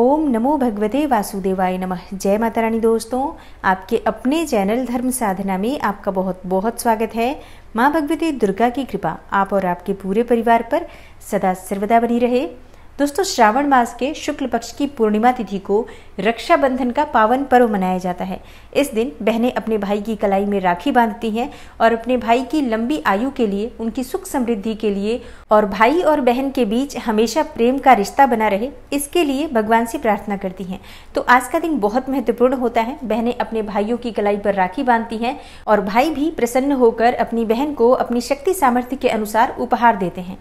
ओम नमो भगवते वासुदेवाय नमः जय माता रानी दोस्तों आपके अपने चैनल धर्म साधना में आपका बहुत बहुत स्वागत है माँ भगवती दुर्गा की कृपा आप और आपके पूरे परिवार पर सदा सर्वदा बनी रहे दोस्तों श्रावण मास के शुक्ल पक्ष की पूर्णिमा तिथि को रक्षाबंधन का पावन पर्व मनाया जाता है इस दिन बहनें अपने भाई की कलाई में राखी बांधती हैं और अपने भाई की लंबी आयु के लिए उनकी सुख समृद्धि के लिए और भाई और बहन के बीच हमेशा प्रेम का रिश्ता बना रहे इसके लिए भगवान से प्रार्थना करती हैं तो आज का दिन बहुत महत्वपूर्ण होता है बहनें अपने भाइयों की कलाई पर राखी बांधती हैं और भाई भी प्रसन्न होकर अपनी बहन को अपनी शक्ति सामर्थ्य के अनुसार उपहार देते हैं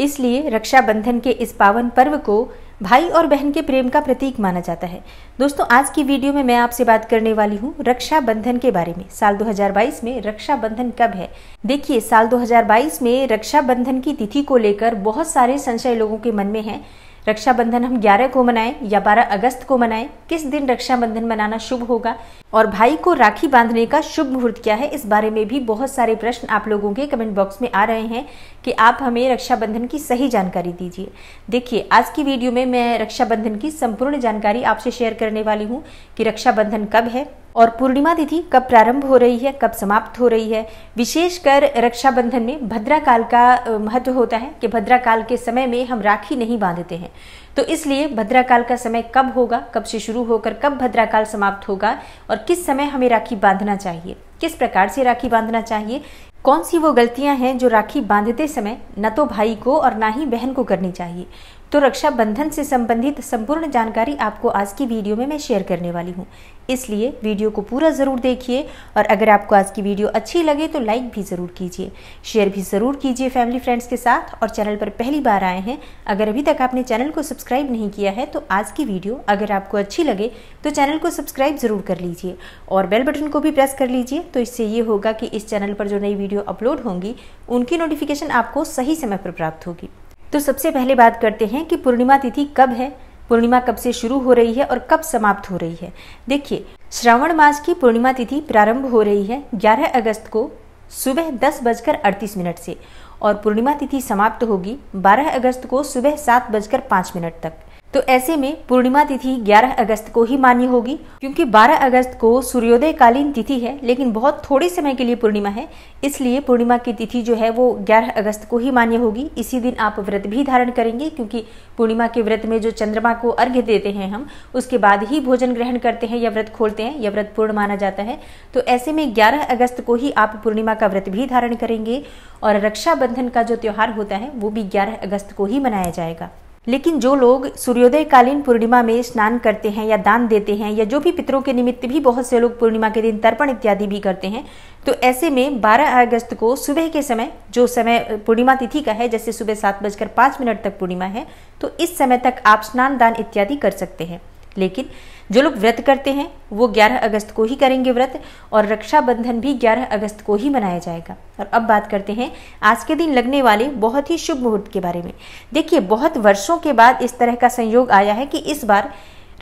इसलिए रक्षाबंधन के इस पावन पर्व को भाई और बहन के प्रेम का प्रतीक माना जाता है दोस्तों आज की वीडियो में मैं आपसे बात करने वाली हूँ रक्षाबंधन के बारे में साल 2022 में रक्षाबंधन कब है देखिए साल 2022 में रक्षाबंधन की तिथि को लेकर बहुत सारे संशय लोगों के मन में है रक्षाबंधन हम 11 को मनाएं या 12 अगस्त को मनाएं किस दिन रक्षाबंधन मनाना शुभ होगा और भाई को राखी बांधने का शुभ मुहूर्त क्या है इस बारे में भी बहुत सारे प्रश्न आप लोगों के कमेंट बॉक्स में आ रहे हैं कि आप हमें रक्षाबंधन की सही जानकारी दीजिए देखिए आज की वीडियो में मैं रक्षाबंधन की संपूर्ण जानकारी आपसे शेयर करने वाली हूँ कि रक्षाबंधन कब है और पूर्णिमा तिथि कब प्रारंभ हो रही है कब समाप्त हो रही है विशेषकर रक्षाबंधन में भद्रा काल का महत्व होता है कि भद्रा काल के समय में हम राखी नहीं बांधते हैं तो इसलिए भद्रा काल का समय कब होगा कब से शुरू होकर कब भद्रा काल समाप्त होगा और किस समय हमें राखी बांधना चाहिए किस प्रकार से राखी बांधना चाहिए कौन सी वो गलतियां हैं जो राखी बांधते समय न तो भाई को और ना ही बहन को करनी चाहिए तो रक्षाबंधन से संबंधित संपूर्ण जानकारी आपको आज की वीडियो में मैं शेयर करने वाली हूँ इसलिए वीडियो को पूरा ज़रूर देखिए और अगर आपको आज की वीडियो अच्छी लगे तो लाइक भी ज़रूर कीजिए शेयर भी ज़रूर कीजिए फैमिली फ्रेंड्स के साथ और चैनल पर पहली बार आए हैं अगर अभी तक आपने चैनल को सब्सक्राइब नहीं किया है तो आज की वीडियो अगर आपको अच्छी लगे तो चैनल को सब्सक्राइब ज़रूर कर लीजिए और बेल बटन को भी प्रेस कर लीजिए तो इससे ये होगा कि इस चैनल पर जो नई वीडियो वीडियो अपलोड होंगी उनकी नोटिफिकेशन आपको सही समय पर प्राप्त होगी तो सबसे पहले बात करते हैं कि पूर्णिमा तिथि कब है पूर्णिमा कब से शुरू हो रही है और कब समाप्त हो रही है देखिए श्रावण मास की पूर्णिमा तिथि प्रारंभ हो रही है 11 अगस्त को सुबह दस बजकर अड़तीस मिनट से और पूर्णिमा तिथि समाप्त होगी 12 अगस्त को सुबह सात बजकर पाँच मिनट तक तो ऐसे में पूर्णिमा तिथि 11 अगस्त को ही मान्य होगी क्योंकि 12 अगस्त को सूर्योदयकालीन तिथि है लेकिन बहुत थोड़े समय के लिए पूर्णिमा है इसलिए पूर्णिमा की तिथि जो है वो 11 अगस्त को ही मान्य होगी इसी दिन आप व्रत भी धारण करेंगे क्योंकि पूर्णिमा के व्रत में जो चंद्रमा को अर्घ्य देते हैं हम उसके बाद ही भोजन ग्रहण करते हैं या व्रत खोलते हैं या व्रत पूर्ण माना जाता है तो ऐसे में ग्यारह अगस्त को ही आप पूर्णिमा का व्रत भी धारण करेंगे और रक्षाबंधन का जो त्यौहार होता है वो भी ग्यारह अगस्त को ही मनाया जाएगा लेकिन जो लोग सूर्योदयकालीन पूर्णिमा में स्नान करते हैं या दान देते हैं या जो भी पितरों के निमित्त भी बहुत से लोग पूर्णिमा के दिन तर्पण इत्यादि भी करते हैं तो ऐसे में 12 अगस्त को सुबह के समय जो समय पूर्णिमा तिथि का है जैसे सुबह सात बजकर पाँच मिनट तक पूर्णिमा है तो इस समय तक आप स्नान दान इत्यादि कर सकते हैं लेकिन जो लोग व्रत करते हैं वो 11 अगस्त को ही करेंगे व्रत और रक्षाबंधन भी 11 अगस्त को ही मनाया जाएगा और अब बात करते हैं आज के दिन लगने वाले बहुत ही शुभ मुहूर्त के बारे में देखिए बहुत वर्षों के बाद इस तरह का संयोग आया है कि इस बार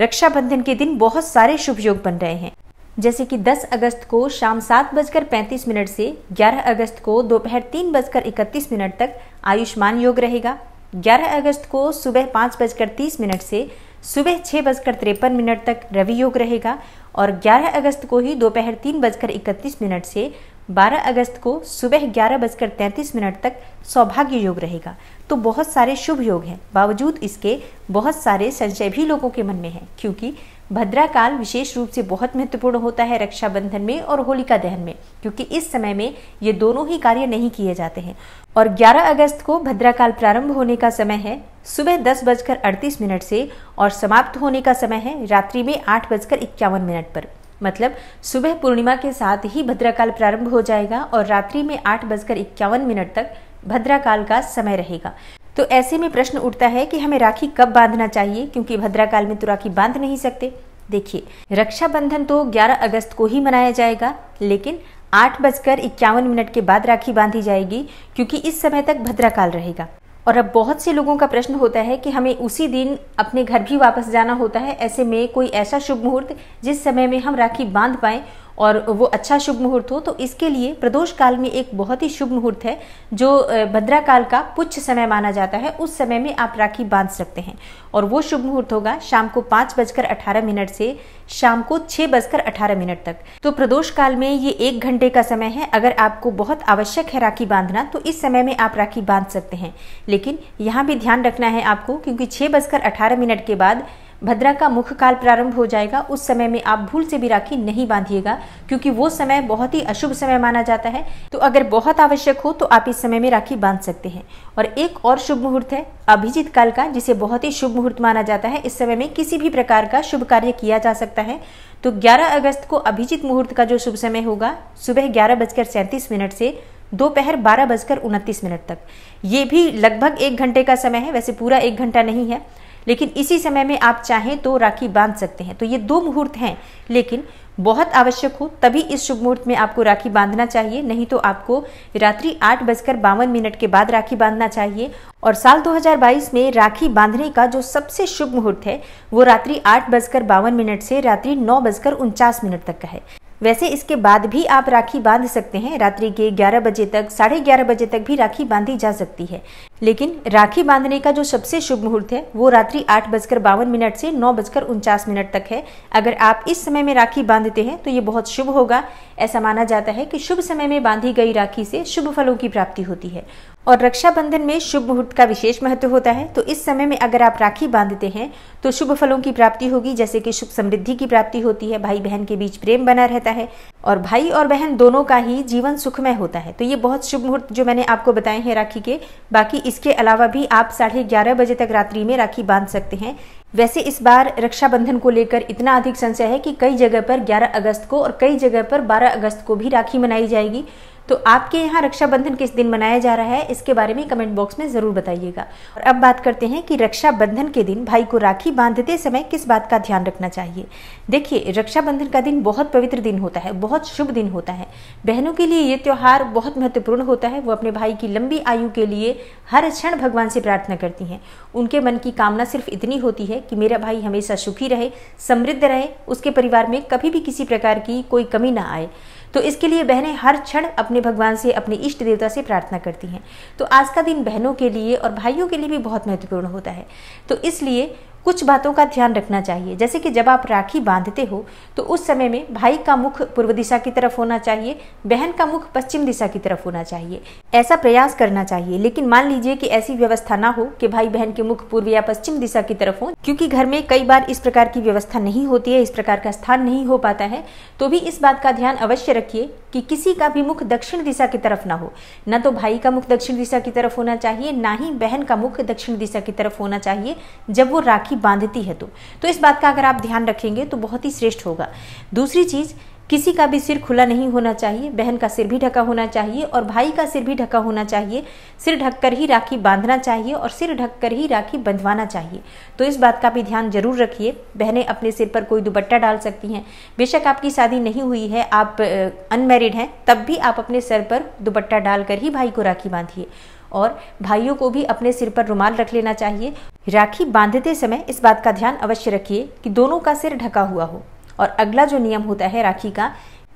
रक्षाबंधन के दिन बहुत सारे शुभ योग बन रहे हैं जैसे कि 10 अगस्त को शाम सात बजकर पैंतीस मिनट से 11 अगस्त को दोपहर तीन बजकर इकतीस मिनट तक आयुष्मान योग रहेगा 11 अगस्त को सुबह पाँच बजकर तीस मिनट से सुबह छः बजकर तिरपन मिनट तक रवि योग रहेगा और 11 अगस्त को ही दोपहर तीन बजकर इकतीस मिनट से 12 अगस्त को सुबह ग्यारह बजकर तैंतीस मिनट तक सौभाग्य योग रहेगा तो बहुत सारे शुभ योग हैं बावजूद इसके बहुत सारे संशय भी लोगों के मन में हैं क्योंकि भद्रा काल विशेष रूप से बहुत महत्वपूर्ण होता है रक्षाबंधन में और होलिका दहन में क्योंकि इस समय में ये दोनों ही कार्य नहीं किए जाते हैं और 11 अगस्त को भद्रा काल प्रारंभ होने का समय है सुबह दस बजकर अड़तीस मिनट से और समाप्त होने का समय है रात्रि में आठ बजकर इक्यावन मिनट पर मतलब सुबह पूर्णिमा के साथ ही भद्राकाल प्रारंभ हो जाएगा और रात्रि में आठ बजकर इक्यावन मिनट तक भद्राकाल का समय रहेगा तो ऐसे में प्रश्न उठता है कि हमें राखी कब बांधना चाहिए क्योंकि भद्राकाल में तो राखी बांध नहीं सकते देखिए रक्षाबंधन तो 11 अगस्त को ही मनाया जाएगा लेकिन आठ बजकर इक्यावन मिनट के बाद राखी बांधी जाएगी क्योंकि इस समय तक भद्राकाल रहेगा और अब बहुत से लोगों का प्रश्न होता है कि हमें उसी दिन अपने घर भी वापस जाना होता है ऐसे में कोई ऐसा शुभ मुहूर्त जिस समय में हम राखी बांध पाएँ और वो अच्छा शुभ मुहूर्त हो तो इसके लिए प्रदोष काल में एक बहुत ही शुभ मुहूर्त है जो भद्रा काल का पुच्छ समय माना जाता है उस समय में आप राखी बांध सकते हैं और वो शुभ मुहूर्त होगा शाम को पाँच बजकर अठारह मिनट से शाम को छः बजकर अठारह मिनट तक तो प्रदोष काल में ये एक घंटे का समय है अगर आपको बहुत आवश्यक है राखी बांधना तो इस समय में आप राखी बांध सकते हैं लेकिन यहाँ भी ध्यान रखना है आपको क्योंकि छः बजकर अठारह मिनट के बाद भद्रा का मुख्य काल प्रारंभ हो जाएगा उस समय में आप भूल से भी राखी नहीं बांधिएगा क्योंकि वो समय बहुत ही अशुभ समय माना जाता है तो अगर बहुत आवश्यक हो तो आप इस समय में राखी बांध सकते हैं और एक और शुभ मुहूर्त है अभिजीत काल का जिसे बहुत ही शुभ मुहूर्त माना जाता है इस समय में किसी भी प्रकार का शुभ कार्य किया जा सकता है तो 11 अगस्त को अभिजीत मुहूर्त का जो शुभ समय होगा सुबह ग्यारह बजकर सैंतीस मिनट से दोपहर बारह बजकर उनतीस मिनट तक ये भी लगभग एक घंटे का समय है वैसे पूरा एक घंटा नहीं है लेकिन इसी समय में आप चाहें तो राखी बांध सकते हैं तो ये दो मुहूर्त हैं लेकिन बहुत आवश्यक हो तभी इस शुभ मुहूर्त में आपको राखी बांधना चाहिए नहीं तो आपको रात्रि आठ बजकर बावन मिनट के बाद राखी बांधना चाहिए और साल 2022 में राखी बांधने का जो सबसे शुभ मुहूर्त है वो रात्रि आठ बजकर बावन मिनट से रात्रि नौ बजकर उनचास मिनट तक का है वैसे इसके बाद भी आप राखी बांध सकते हैं रात्रि के 11 बजे तक साढ़े ग्यारह बजे तक भी राखी बांधी जा सकती है लेकिन राखी बांधने का जो सबसे शुभ मुहूर्त है वो रात्रि आठ बजकर बावन मिनट से नौ बजकर उनचास मिनट तक है अगर आप इस समय में राखी बांधते हैं तो ये बहुत शुभ होगा ऐसा माना जाता है कि शुभ समय में बांधी गई राखी से शुभ फलों की प्राप्ति होती है और रक्षाबंधन में शुभ मुहूर्त का विशेष महत्व होता है तो इस समय में अगर आप राखी बांधते हैं तो शुभ फलों की प्राप्ति होगी जैसे कि शुभ समृद्धि की प्राप्ति होती है भाई बहन के बीच प्रेम बना रहता है और भाई और बहन दोनों का ही जीवन सुखमय होता है तो ये बहुत शुभ मुहूर्त जो मैंने आपको बताए हैं राखी के बाकी इसके अलावा भी आप साढ़े ग्यारह बजे तक रात्रि में राखी बांध सकते हैं वैसे इस बार रक्षाबंधन को लेकर इतना अधिक संशय है कि कई जगह पर 11 अगस्त को और कई जगह पर 12 अगस्त को भी राखी मनाई जाएगी तो आपके यहाँ रक्षाबंधन किस दिन मनाया जा रहा है इसके बारे में कमेंट बॉक्स में ज़रूर बताइएगा और अब बात करते हैं कि रक्षाबंधन के दिन भाई को राखी बांधते समय किस बात का ध्यान रखना चाहिए देखिए रक्षाबंधन का दिन बहुत पवित्र दिन होता है बहुत शुभ दिन होता है बहनों के लिए ये त्यौहार बहुत महत्वपूर्ण होता है वो अपने भाई की लंबी आयु के लिए हर क्षण भगवान से प्रार्थना करती हैं उनके मन की कामना सिर्फ इतनी होती है कि मेरा भाई हमेशा सुखी रहे समृद्ध रहे उसके परिवार में कभी भी किसी प्रकार की कोई कमी ना आए तो इसके लिए बहनें हर क्षण अपने भगवान से अपने इष्ट देवता से प्रार्थना करती हैं तो आज का दिन बहनों के लिए और भाइयों के लिए भी बहुत महत्वपूर्ण होता है तो इसलिए कुछ बातों का ध्यान रखना चाहिए जैसे कि जब आप राखी बांधते हो तो उस समय में भाई का मुख पूर्व दिशा की तरफ होना चाहिए बहन का मुख पश्चिम दिशा की तरफ होना चाहिए ऐसा प्रयास करना चाहिए लेकिन मान लीजिए कि ऐसी व्यवस्था ना हो कि भाई बहन के मुख पूर्व या पश्चिम दिशा की तरफ हो क्योंकि घर में कई बार इस प्रकार की व्यवस्था नहीं होती है इस प्रकार का स्थान नहीं हो पाता है तो भी इस बात का ध्यान अवश्य रखिए कि किसी का भी मुख दक्षिण दिशा की तरफ ना हो ना तो भाई का मुख दक्षिण दिशा की तरफ होना चाहिए ना ही बहन का मुख दक्षिण दिशा की तरफ होना चाहिए जब वो राखी बांधती है तो, तो इस बात का अगर आप ध्यान रखेंगे तो बहुत ही श्रेष्ठ होगा दूसरी चीज़ किसी का भी सिर खुला नहीं होना चाहिए बहन का सिर भी ढका होना चाहिए और भाई का सिर भी ढका होना चाहिए सिर ढककर ही राखी बांधना चाहिए और सिर ढककर ही राखी बंधवाना चाहिए तो इस बात का भी ध्यान जरूर रखिए बहनें अपने सिर पर कोई दुपट्टा डाल सकती हैं बेशक आपकी शादी नहीं हुई है आप अनमेरिड हैं तब भी आप अपने सिर पर दुपट्टा डालकर ही भाई को राखी बांधिए और भाइयों को भी अपने सिर पर रुमाल रख लेना चाहिए राखी बांधते समय इस बात का ध्यान अवश्य रखिए कि दोनों का सिर ढका हुआ हो और अगला जो नियम होता है राखी का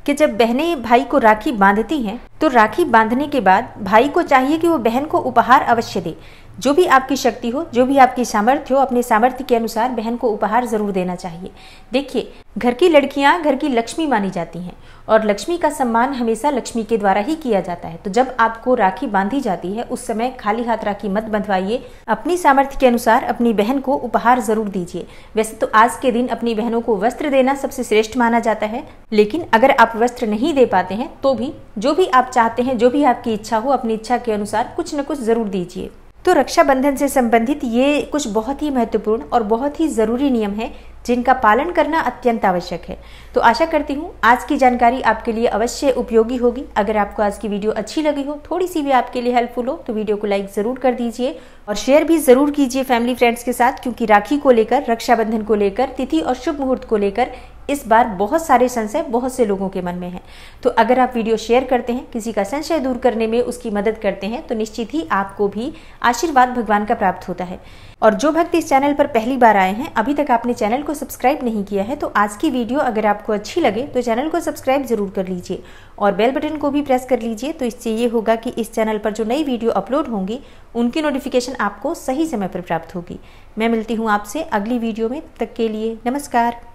कि जब बहनें भाई को राखी बांधती हैं तो राखी बांधने के बाद भाई को चाहिए कि वो बहन को उपहार अवश्य दे जो भी आपकी शक्ति हो जो भी आपकी सामर्थ्य हो अपने सामर्थ्य के अनुसार बहन को उपहार जरूर देना चाहिए देखिए घर की लड़कियां घर की लक्ष्मी मानी जाती हैं और लक्ष्मी का सम्मान हमेशा लक्ष्मी के द्वारा ही किया जाता है तो जब आपको राखी बांधी जाती है उस समय खाली हाथ राखी मत बंधवाइए अपनी सामर्थ्य के अनुसार अपनी बहन को उपहार जरूर दीजिए वैसे तो आज के दिन अपनी बहनों को वस्त्र देना सबसे श्रेष्ठ माना जाता है लेकिन अगर आप वस्त्र नहीं दे पाते हैं तो भी जो भी आप चाहते हैं जो भी आपकी इच्छा हो अपनी इच्छा के अनुसार कुछ न कुछ जरूर दीजिए तो रक्षाबंधन से संबंधित ये कुछ बहुत ही महत्वपूर्ण और बहुत ही ज़रूरी नियम है जिनका पालन करना अत्यंत आवश्यक है तो आशा करती हूँ आज की जानकारी आपके लिए अवश्य उपयोगी होगी अगर आपको आज की वीडियो अच्छी लगी हो थोड़ी सी भी आपके लिए हेल्पफुल हो तो वीडियो को लाइक ज़रूर कर दीजिए और शेयर भी ज़रूर कीजिए फैमिली फ्रेंड्स के साथ क्योंकि राखी को लेकर रक्षाबंधन को लेकर तिथि और शुभ मुहूर्त को लेकर इस बार बहुत सारे संशय बहुत से लोगों के मन में हैं तो अगर आप वीडियो शेयर करते हैं किसी का संशय दूर करने में उसकी मदद करते हैं तो निश्चित ही आपको भी आशीर्वाद भगवान का प्राप्त होता है और जो भक्त इस चैनल पर पहली बार आए हैं अभी तक आपने चैनल को सब्सक्राइब नहीं किया है तो आज की वीडियो अगर आपको अच्छी लगे तो चैनल को सब्सक्राइब जरूर कर लीजिए और बेल बटन को भी प्रेस कर लीजिए तो इससे ये होगा कि इस चैनल पर जो नई वीडियो अपलोड होंगी उनकी नोटिफिकेशन आपको सही समय पर प्राप्त होगी मैं मिलती हूँ आपसे अगली वीडियो में तक के लिए नमस्कार